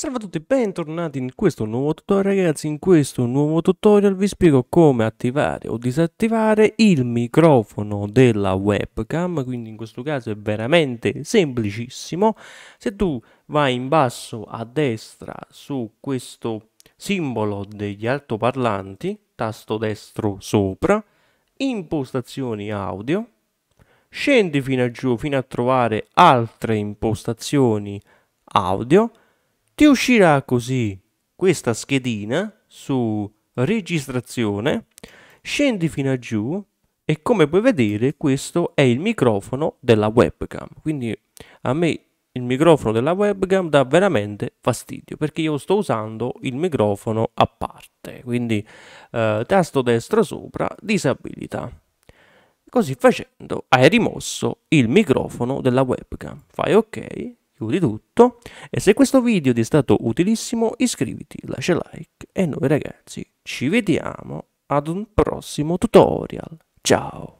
Salve a tutti e bentornati in questo nuovo tutorial ragazzi, in questo nuovo tutorial vi spiego come attivare o disattivare il microfono della webcam, quindi in questo caso è veramente semplicissimo, se tu vai in basso a destra su questo simbolo degli altoparlanti, tasto destro sopra, impostazioni audio, scendi fino a giù fino a trovare altre impostazioni audio, ti uscirà così questa schedina su registrazione, scendi fino a giù e come puoi vedere questo è il microfono della webcam. Quindi a me il microfono della webcam dà veramente fastidio perché io sto usando il microfono a parte, quindi eh, tasto destro sopra, disabilità. Così facendo hai rimosso il microfono della webcam. Fai ok, chiudi tutto e se questo video ti è stato utilissimo iscriviti, lascia like e noi ragazzi ci vediamo ad un prossimo tutorial. Ciao!